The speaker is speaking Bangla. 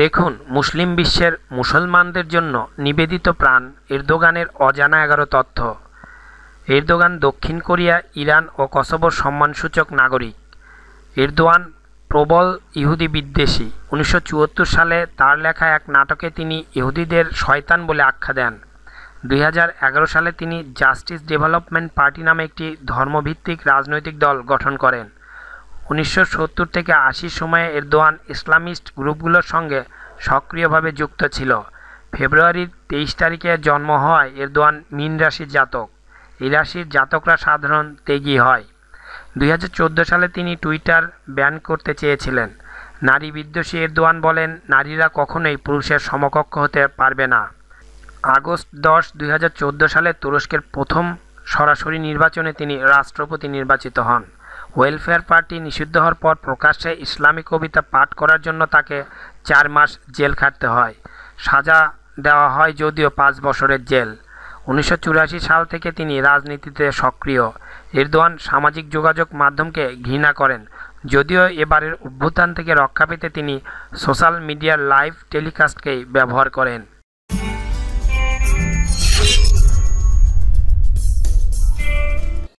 দেখুন মুসলিম বিশ্বের মুসলমানদের জন্য নিবেদিত প্রাণ এরদোগানের অজানা এগারো তথ্য এরদোগান দক্ষিণ কোরিয়া ইরান ও কসবোর সম্মানসূচক নাগরিক এরদোয়ান প্রবল ইহুদি বিদ্বেষী উনিশশো সালে তার লেখা এক নাটকে তিনি ইহুদিদের শয়তান বলে আখ্যা দেন দুই সালে তিনি জাস্টিস ডেভেলপমেন্ট পার্টি নামে একটি ধর্মভিত্তিক রাজনৈতিক দল গঠন করেন উনিশশো থেকে আশির সময়ে এরদোয়ান ইসলামিস্ট গ্রুপগুলোর সঙ্গে সক্রিয়ভাবে যুক্ত ছিল ফেব্রুয়ারির তেইশ তারিখে জন্ম হয় এরদোয়ান মিন রাশির জাতক এই রাশির জাতকরা সাধারণ তেগি হয় দুই সালে তিনি টুইটার ব্যান করতে চেয়েছিলেন নারী বিদ্বেষী এরদোয়ান বলেন নারীরা কখনোই পুরুষের সমকক্ষ হতে পারবে না আগস্ট দশ দুই সালে তুরস্কের প্রথম সরাসরি নির্বাচনে তিনি রাষ্ট্রপতি নির্বাচিত হন ওয়েলফেয়ার পার্টি নিষিদ্ধ হওয়ার পর প্রকাশ্যে ইসলামী কবিতা পাঠ করার জন্য তাকে চার মাস জেল খাটতে হয় সাজা দেওয়া হয় যদিও পাঁচ বছরের জেল উনিশশো সাল থেকে তিনি রাজনীতিতে সক্রিয় ইরদোয়ান সামাজিক যোগাযোগ মাধ্যমকে ঘৃণা করেন যদিও এবারের অভ্যুত্থান থেকে রক্ষা পেতে তিনি সোশ্যাল মিডিয়ার লাইভ টেলিকাস্টকেই ব্যবহার করেন